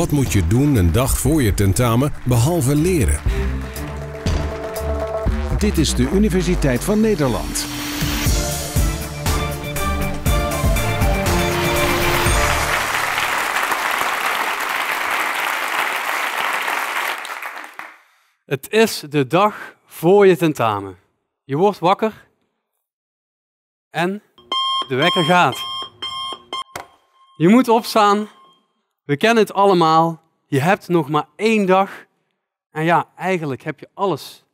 Wat moet je doen een dag voor je tentamen behalve leren? Dit is de Universiteit van Nederland. Het is de dag voor je tentamen. Je wordt wakker en de wekker gaat. Je moet opstaan we kennen het allemaal. Je hebt nog maar één dag. En ja, eigenlijk heb je alles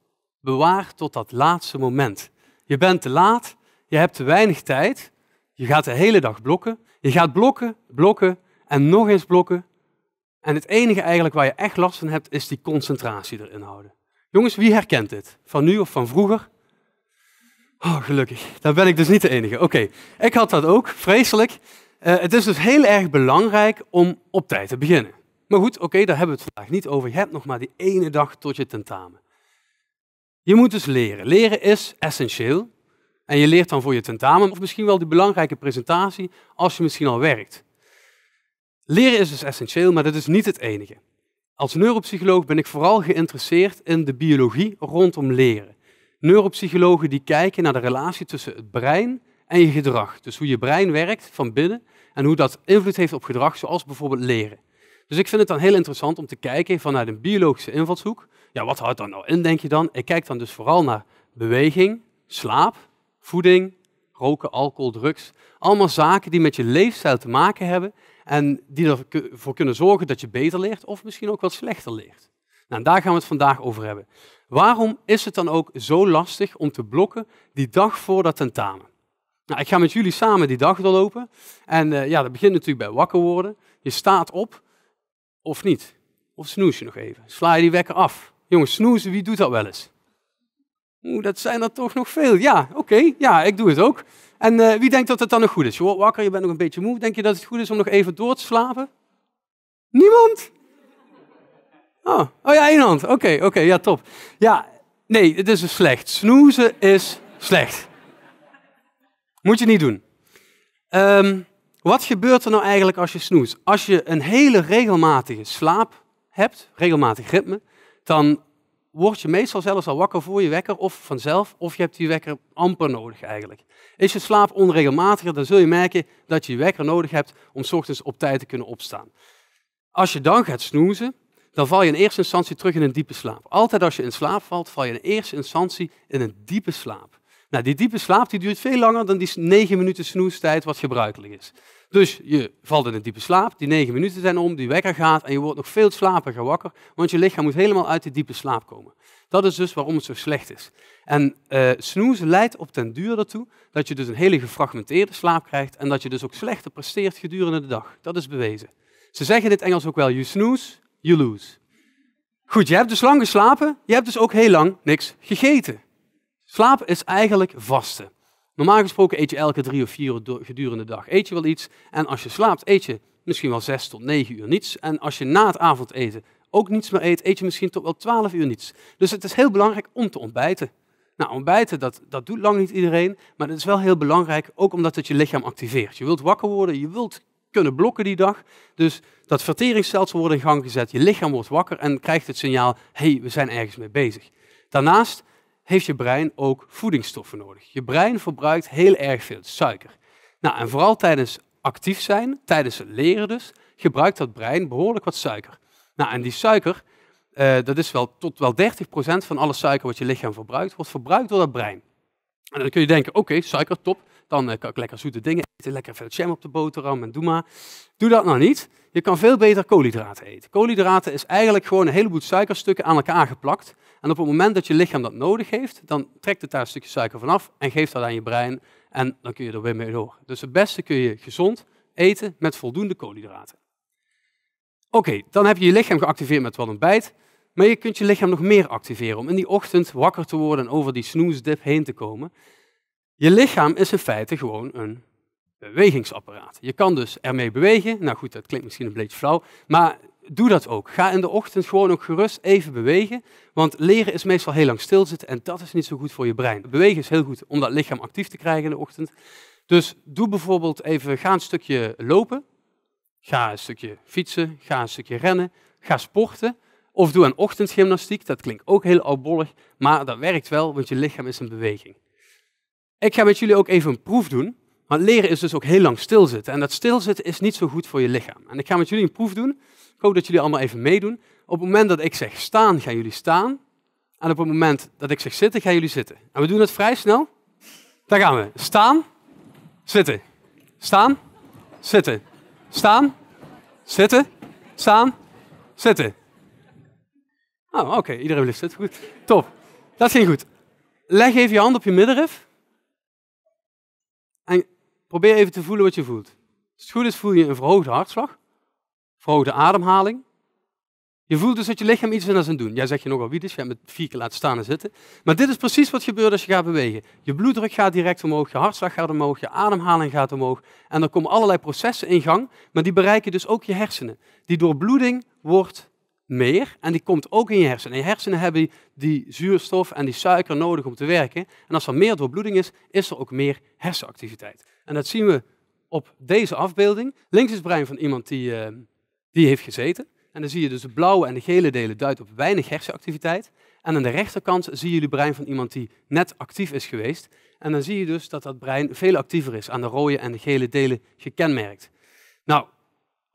bewaard tot dat laatste moment. Je bent te laat, je hebt te weinig tijd. Je gaat de hele dag blokken. Je gaat blokken, blokken en nog eens blokken. En het enige eigenlijk waar je echt last van hebt, is die concentratie erin houden. Jongens, wie herkent dit? Van nu of van vroeger? Oh, gelukkig. Daar ben ik dus niet de enige. Oké, ik had dat ook, vreselijk. Eh, het is dus heel erg belangrijk om op tijd te beginnen. Maar goed, oké, daar hebben we het vandaag niet over. Je hebt nog maar die ene dag tot je tentamen. Je moet dus leren. Leren is essentieel. En je leert dan voor je tentamen, of misschien wel die belangrijke presentatie, als je misschien al werkt. Leren is dus essentieel, maar dat is niet het enige. Als neuropsycholoog ben ik vooral geïnteresseerd in de biologie rondom leren. Neuropsychologen die kijken naar de relatie tussen het brein en je gedrag. Dus hoe je brein werkt van binnen en hoe dat invloed heeft op gedrag, zoals bijvoorbeeld leren. Dus ik vind het dan heel interessant om te kijken vanuit een biologische invalshoek. Ja, wat houdt dat nou in, denk je dan? Ik kijk dan dus vooral naar beweging, slaap, voeding, roken, alcohol, drugs. Allemaal zaken die met je leefstijl te maken hebben en die ervoor kunnen zorgen dat je beter leert of misschien ook wat slechter leert. Nou, daar gaan we het vandaag over hebben. Waarom is het dan ook zo lastig om te blokken die dag voor dat tentamen? Nou, ik ga met jullie samen die dag doorlopen. En eh, ja, dat begint natuurlijk bij wakker worden. Je staat op, of niet. Of snoes je nog even. Sla je die wekker af. Jongens, snoezen, wie doet dat wel eens? Oeh, dat zijn er toch nog veel. Ja, oké, ja, ik doe het ook. En eh, wie denkt dat het dan nog goed is? Je wordt wakker, je bent nog een beetje moe. Denk je dat het goed is om nog even door te slapen? Niemand? Oh, oh ja, één hand. Oké, oké, ja, top. Ja, nee, het is dus slecht. Snoezen is slecht. Moet je niet doen. Ehm, wat gebeurt er nou eigenlijk als je snoest? Als je een hele regelmatige slaap hebt, regelmatig ritme, dan word je meestal zelfs al wakker voor je wekker of vanzelf, of je hebt die wekker amper nodig eigenlijk. Is je slaap onregelmatiger, dan zul je merken dat je je wekker nodig hebt om s ochtends op tijd te kunnen opstaan. Als je dan gaat snoezen, dan val je in eerste instantie terug in een diepe slaap. Altijd als je in slaap valt, val je in eerste instantie in een diepe slaap. Nou, die diepe slaap die duurt veel langer dan die negen minuten snoestijd wat gebruikelijk is. Dus je valt in een diepe slaap, die negen minuten zijn om, die wekker gaat en je wordt nog veel slapiger wakker, want je lichaam moet helemaal uit die diepe slaap komen. Dat is dus waarom het zo slecht is. En eh, snoezen leidt op ten duur ertoe dat je dus een hele gefragmenteerde slaap krijgt en dat je dus ook slechter presteert gedurende de dag. Dat is bewezen. Ze zeggen in het Engels ook wel, you snooze, you lose. Goed, je hebt dus lang geslapen, je hebt dus ook heel lang niks gegeten. Slaap is eigenlijk vaste. Normaal gesproken eet je elke drie of vier uur gedurende de dag eet je wel iets. En als je slaapt, eet je misschien wel zes tot negen uur niets. En als je na het avondeten ook niets meer eet, eet je misschien tot wel twaalf uur niets. Dus het is heel belangrijk om te ontbijten. Nou, ontbijten, dat, dat doet lang niet iedereen, maar het is wel heel belangrijk, ook omdat het je lichaam activeert. Je wilt wakker worden, je wilt kunnen blokken die dag. Dus dat verteringsstelsel wordt in gang gezet, je lichaam wordt wakker en krijgt het signaal, hé, hey, we zijn ergens mee bezig. Daarnaast heeft je brein ook voedingsstoffen nodig. Je brein verbruikt heel erg veel suiker. Nou, en vooral tijdens actief zijn, tijdens het leren dus, gebruikt dat brein behoorlijk wat suiker. Nou, en die suiker, eh, dat is wel tot wel 30% van alle suiker wat je lichaam verbruikt, wordt verbruikt door dat brein. En dan kun je denken, oké, suiker, top. Dan eh, kan ik lekker zoete dingen eten, lekker veel jam op de boterham en doe maar. Doe dat nou niet. Je kan veel beter koolhydraten eten. Koolhydraten is eigenlijk gewoon een heleboel suikerstukken aan elkaar geplakt. En op het moment dat je lichaam dat nodig heeft, dan trekt het daar een stukje suiker vanaf en geeft dat aan je brein. En dan kun je er weer mee door. Dus het beste kun je gezond eten met voldoende koolhydraten. Oké, dan heb je je lichaam geactiveerd met wat ontbijt. Maar je kunt je lichaam nog meer activeren om in die ochtend wakker te worden en over die snoesdip heen te komen. Je lichaam is in feite gewoon een bewegingsapparaat. Je kan dus ermee bewegen. Nou goed, dat klinkt misschien een beetje flauw, maar doe dat ook. Ga in de ochtend gewoon ook gerust even bewegen, want leren is meestal heel lang stilzitten en dat is niet zo goed voor je brein. Bewegen is heel goed om dat lichaam actief te krijgen in de ochtend. Dus doe bijvoorbeeld even, ga een stukje lopen, ga een stukje fietsen, ga een stukje rennen, ga sporten. Of doe een ochtendgymnastiek, dat klinkt ook heel oudbollig, maar dat werkt wel, want je lichaam is in beweging. Ik ga met jullie ook even een proef doen. Want leren is dus ook heel lang stilzitten. En dat stilzitten is niet zo goed voor je lichaam. En ik ga met jullie een proef doen. Ik hoop dat jullie allemaal even meedoen. Op het moment dat ik zeg staan, gaan jullie staan. En op het moment dat ik zeg zitten, gaan jullie zitten. En we doen het vrij snel. Daar gaan we. Staan, zitten. Staan, zitten. Staan, zitten. Staan, zitten. Oh, oké. Iedereen wil zitten. Goed. Top. Dat ging goed. Leg even je hand op je middenrif. En probeer even te voelen wat je voelt. Als het goed is, voel je een verhoogde hartslag, verhoogde ademhaling. Je voelt dus dat je lichaam iets wil aan doen. Jij zegt je nogal wie dit is, je hebt het vier keer laten staan en zitten. Maar dit is precies wat gebeurt als je gaat bewegen. Je bloeddruk gaat direct omhoog, je hartslag gaat omhoog, je ademhaling gaat omhoog. En er komen allerlei processen in gang, maar die bereiken dus ook je hersenen. Die doorbloeding wordt meer en die komt ook in je hersenen. En je hersenen hebben die zuurstof en die suiker nodig om te werken. En als er meer doorbloeding is, is er ook meer hersenactiviteit. En dat zien we op deze afbeelding. Links is het brein van iemand die, eh, die heeft gezeten. En dan zie je dus de blauwe en de gele delen duidt op weinig hersenactiviteit. En aan de rechterkant zie je het brein van iemand die net actief is geweest. En dan zie je dus dat dat brein veel actiever is, aan de rode en de gele delen gekenmerkt. Nou,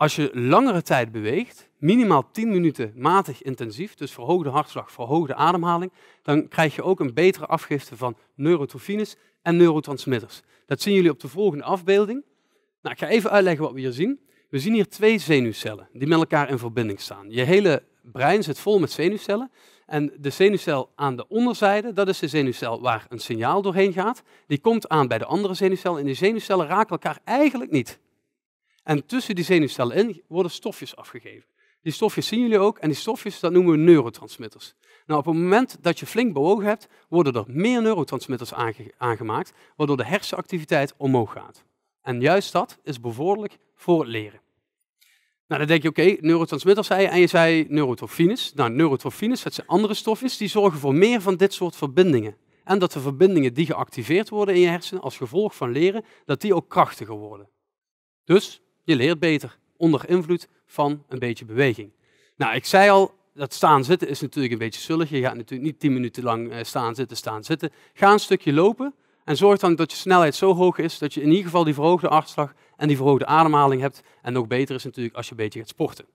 als je langere tijd beweegt, minimaal 10 minuten matig intensief, dus verhoogde hartslag, verhoogde ademhaling, dan krijg je ook een betere afgifte van neurotrofines en neurotransmitters. Dat zien jullie op de volgende afbeelding. Nou, ik ga even uitleggen wat we hier zien. We zien hier twee zenuwcellen die met elkaar in verbinding staan. Je hele brein zit vol met zenuwcellen. En de zenuwcel aan de onderzijde, dat is de zenuwcel waar een signaal doorheen gaat. Die komt aan bij de andere zenuwcel en die zenuwcellen raken elkaar eigenlijk niet. En tussen die zenuwcellen in worden stofjes afgegeven. Die stofjes zien jullie ook en die stofjes dat noemen we neurotransmitters. Nou, op het moment dat je flink bewogen hebt, worden er meer neurotransmitters aangemaakt, waardoor de hersenactiviteit omhoog gaat. En juist dat is bevorderlijk voor het leren. Nou, dan denk je, oké, neurotransmitters zei je en je zei neurotrofines. Nou, neurotrofines, dat zijn andere stofjes, die zorgen voor meer van dit soort verbindingen. En dat de verbindingen die geactiveerd worden in je hersenen als gevolg van leren, dat die ook krachtiger worden. Dus je leert beter onder invloed van een beetje beweging. Nou, ik zei al, dat staan zitten is natuurlijk een beetje zullig. Je gaat natuurlijk niet 10 minuten lang eh, staan zitten, staan zitten. Ga een stukje lopen en zorg dan dat je snelheid zo hoog is dat je in ieder geval die verhoogde hartslag en die verhoogde ademhaling hebt. En nog beter is natuurlijk als je een beetje gaat sporten.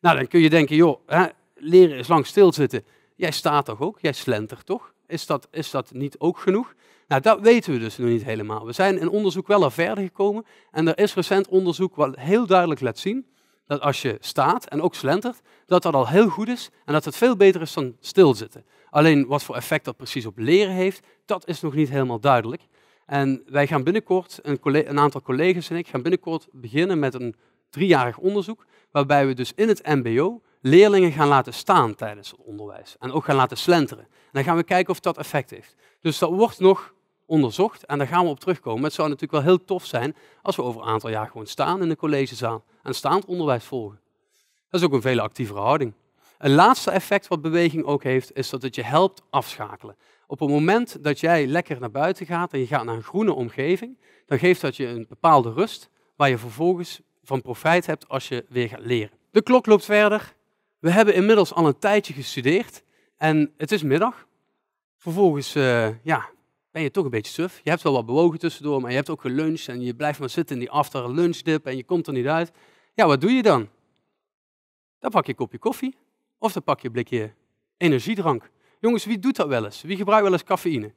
Nou, dan kun je denken, joh, hè, leren is lang stilzitten. Jij staat toch ook? Jij slentert toch? Is dat, is dat niet ook genoeg? Nou, dat weten we dus nog niet helemaal. We zijn in onderzoek wel al verder gekomen en er is recent onderzoek wat heel duidelijk laat zien dat als je staat en ook slentert, dat dat al heel goed is en dat het veel beter is dan stilzitten. Alleen wat voor effect dat precies op leren heeft, dat is nog niet helemaal duidelijk. En wij gaan binnenkort, een, een aantal collega's en ik, gaan binnenkort beginnen met een driejarig onderzoek, waarbij we dus in het MBO leerlingen gaan laten staan tijdens het onderwijs en ook gaan laten slenteren. En dan gaan we kijken of dat effect heeft. Dus dat wordt nog onderzocht en daar gaan we op terugkomen. Het zou natuurlijk wel heel tof zijn als we over een aantal jaar gewoon staan in de collegezaal en staand onderwijs volgen. Dat is ook een veel actievere houding. Een laatste effect wat beweging ook heeft, is dat het je helpt afschakelen. Op het moment dat jij lekker naar buiten gaat en je gaat naar een groene omgeving, dan geeft dat je een bepaalde rust waar je vervolgens van profijt hebt als je weer gaat leren. De klok loopt verder. We hebben inmiddels al een tijdje gestudeerd en het is middag. Vervolgens eh, ja, ben je toch een beetje suf. Je hebt wel wat bewogen tussendoor, maar je hebt ook geluncht en je blijft maar zitten in die after lunch dip en je komt er niet uit. Ja, wat doe je dan? Dan pak je een kopje koffie of dan pak je een blikje energiedrank. Jongens, wie doet dat wel eens? Wie gebruikt wel eens cafeïne?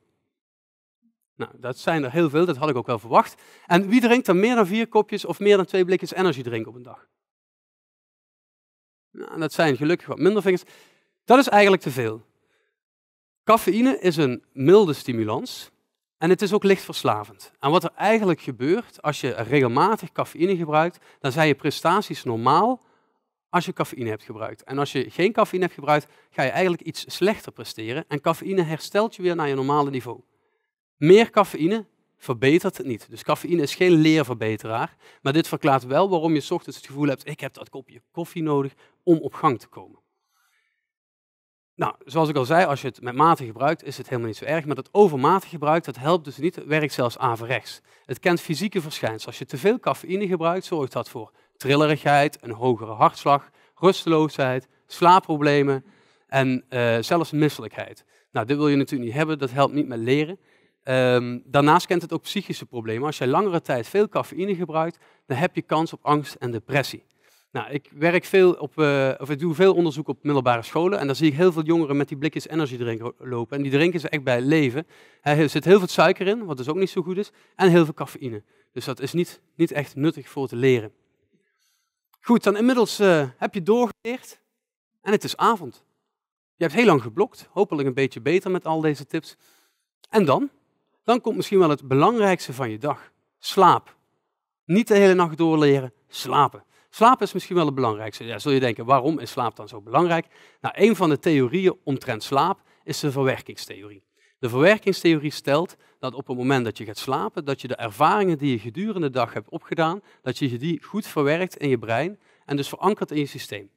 Nou, dat zijn er heel veel, dat had ik ook wel verwacht. En wie drinkt er meer dan vier kopjes of meer dan twee blikjes energiedrink op een dag? Nou, dat zijn gelukkig wat minder vingers. Dat is eigenlijk te veel. Cafeïne is een milde stimulans en het is ook licht verslavend. En wat er eigenlijk gebeurt als je regelmatig cafeïne gebruikt, dan zijn je prestaties normaal als je cafeïne hebt gebruikt. En als je geen cafeïne hebt gebruikt, ga je eigenlijk iets slechter presteren en cafeïne herstelt je weer naar je normale niveau. Meer cafeïne verbetert het niet. Dus cafeïne is geen leerverbeteraar, maar dit verklaart wel waarom je ochtends het gevoel hebt, ik heb dat kopje koffie nodig om op gang te komen. Nou, zoals ik al zei, als je het met mate gebruikt, is het helemaal niet zo erg. Maar dat overmatig gebruik, dat helpt dus niet, het werkt zelfs averechts. Het kent fysieke verschijnselen. Als je te veel cafeïne gebruikt, zorgt dat voor trillerigheid, een hogere hartslag, rusteloosheid, slaapproblemen en eh, zelfs misselijkheid. Nou, dit wil je natuurlijk niet hebben, dat helpt niet met leren. Ehm, daarnaast kent het ook psychische problemen. Als jij langere tijd veel cafeïne gebruikt, dan heb je kans op angst en depressie. Nou, ik werk veel op, eh, of ik doe veel onderzoek op middelbare scholen. En daar zie ik heel veel jongeren met die blikjes energiedrink lopen. En die drinken ze echt bij leven. Er zit heel veel suiker in, wat dus ook niet zo goed is. En heel veel cafeïne. Dus dat is niet, niet echt nuttig voor te leren. Goed, dan inmiddels eh, heb je doorgeleerd. En het is avond. Je hebt heel lang geblokt. Hopelijk een beetje beter met al deze tips. En dan? dan komt misschien wel het belangrijkste van je dag. Slaap. Niet de hele nacht doorleren, slapen. Slaap is misschien wel het belangrijkste. Ja, zul je denken, waarom is slaap dan zo belangrijk? Nou, een van de theorieën omtrent slaap is de verwerkingstheorie. De verwerkingstheorie stelt dat op het moment dat je gaat slapen, dat je de ervaringen die je gedurende de dag hebt opgedaan, dat je die goed verwerkt in je brein en dus verankert in je systeem.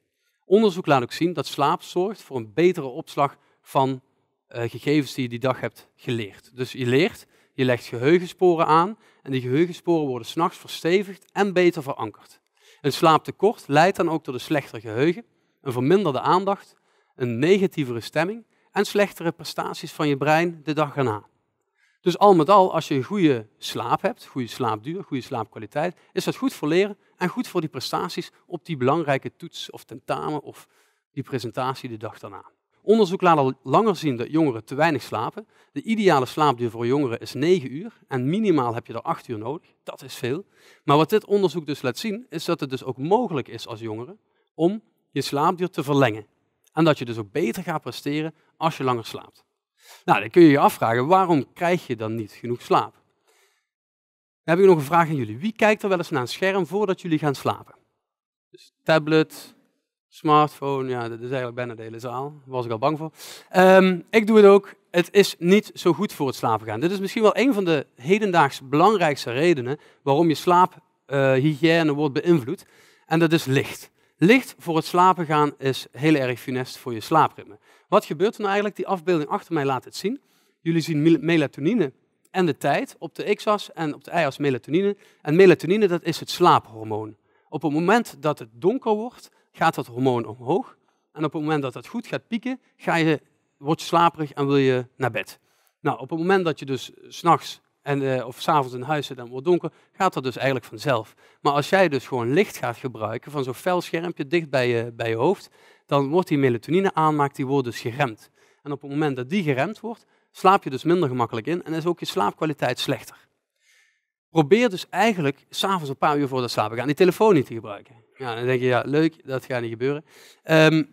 Onderzoek laat ook zien dat slaap zorgt voor een betere opslag van eh, gegevens die je die dag hebt geleerd. Dus je leert, je legt geheugensporen aan en die geheugensporen worden s'nachts verstevigd en beter verankerd. Een slaaptekort leidt dan ook tot een slechter geheugen, een verminderde aandacht, een negatievere stemming en slechtere prestaties van je brein de dag erna. Dus al met al, als je een goede slaap hebt, goede slaapduur, goede slaapkwaliteit, is dat goed voor leren en goed voor die prestaties op die belangrijke toets of tentamen of die presentatie de dag daarna. Onderzoek laat al langer zien dat jongeren te weinig slapen. De ideale slaapduur voor jongeren is 9 uur en minimaal heb je er 8 uur nodig. Dat is veel. Maar wat dit onderzoek dus laat zien, is dat het dus ook mogelijk is als jongeren om je slaapduur te verlengen. En dat je dus ook beter gaat presteren als je langer slaapt. Nou, dan kun je je afvragen, waarom krijg je dan niet genoeg slaap? Dan heb ik nog een vraag aan jullie. Wie kijkt er wel eens naar een scherm voordat jullie gaan slapen? Dus tablet, Smartphone, ja, dat is eigenlijk bijna de hele zaal. Daar was ik al bang voor. Ehm, ik doe het ook. Het is niet zo goed voor het slapen gaan. Dit is misschien wel een van de hedendaags belangrijkste redenen waarom je slaaphygiëne wordt beïnvloed. En dat is licht. Licht voor het slapen gaan is heel erg funest voor je slaapritme. Wat gebeurt er nou eigenlijk? Die afbeelding achter mij laat het zien. Jullie zien melatonine en de tijd op de x-as en op de y-as melatonine. En melatonine, dat is het slaaphormoon. Op het moment dat het donker wordt, gaat dat hormoon omhoog. En op het moment dat dat goed gaat pieken, ga je, word je slaperig en wil je naar bed. Nou, op het moment dat je dus s'nachts en, uh, of s'avonds in huis zit en wordt donker, gaat dat dus eigenlijk vanzelf. Maar als jij dus gewoon licht gaat gebruiken van zo'n fel schermpje dicht bij je, bij je hoofd, dan wordt die melatonine aanmaakt, die wordt dus geremd. En op het moment dat die geremd wordt, slaap je dus minder gemakkelijk in en is ook je slaapkwaliteit slechter. Probeer dus eigenlijk s'avonds een paar uur voor dat slapen gaan die telefoon niet te gebruiken. Ja, dan denk je, ja, leuk, dat gaat niet gebeuren. Ehm,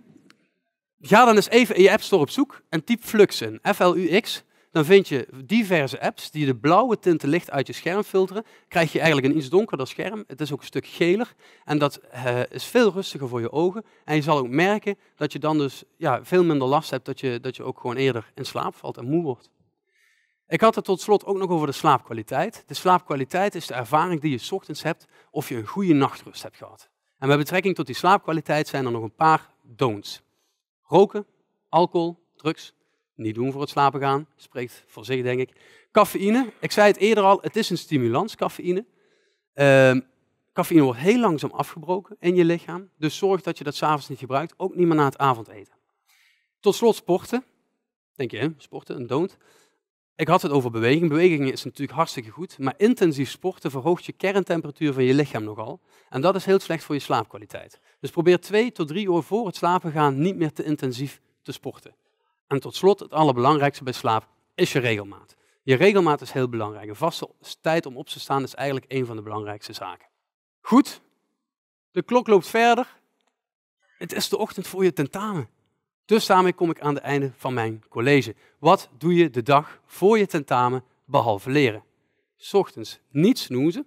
ga dan eens even in je App Store op zoek en typ Flux in, F-L-U-X. Dan vind je diverse apps die de blauwe tinten licht uit je scherm filteren. Krijg je eigenlijk een iets donkerder scherm. Het is ook een stuk geler en dat eh, is veel rustiger voor je ogen. En je zal ook merken dat je dan dus ja, veel minder last hebt dat je, dat je ook gewoon eerder in slaap valt en moe wordt. Ik had het tot slot ook nog over de slaapkwaliteit. De slaapkwaliteit is de ervaring die je ochtends hebt of je een goede nachtrust hebt gehad. En met betrekking tot die slaapkwaliteit zijn er nog een paar don'ts. Roken, alcohol, drugs, niet doen voor het slapen gaan, spreekt voor zich denk ik. Cafeïne, ik zei het eerder al, het is een stimulans, cafeïne. Uh, cafeïne wordt heel langzaam afgebroken in je lichaam, dus zorg dat je dat s'avonds niet gebruikt, ook niet meer na het avondeten. Tot slot sporten. Denk je, hè? sporten, een don't. Ik had het over beweging. Bewegingen is natuurlijk hartstikke goed, maar intensief sporten verhoogt je kerntemperatuur van je lichaam nogal. En dat is heel slecht voor je slaapkwaliteit. Dus probeer twee tot drie uur voor het slapen gaan niet meer te intensief te sporten. En tot slot, het allerbelangrijkste bij slaap is je regelmaat. Je regelmaat is heel belangrijk. Een vaste tijd om op te staan is eigenlijk een van de belangrijkste zaken. Goed, de klok loopt verder. Het is de ochtend voor je tentamen. Dus daarmee kom ik aan het einde van mijn college. Wat doe je de dag voor je tentamen behalve leren? Ochtends niet snoezen,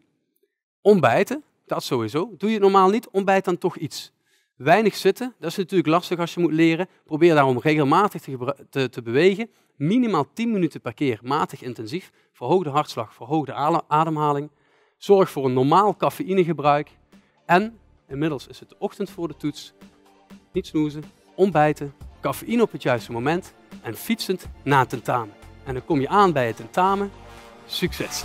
ontbijten, dat sowieso. Doe je het normaal niet, ontbijt dan toch iets. Weinig zitten, dat is natuurlijk lastig als je moet leren. Probeer daarom regelmatig te, te, bewegen. Minimaal 10 minuten per keer, matig intensief. Verhoog de hartslag, verhoog de ademhaling. Zorg voor een normaal cafeïnegebruik. En inmiddels is het de ochtend voor de toets. Niet snoezen, ontbijten, cafeïne op het juiste moment en fietsend na tentamen. En dan kom je aan bij het tentamen. Succes!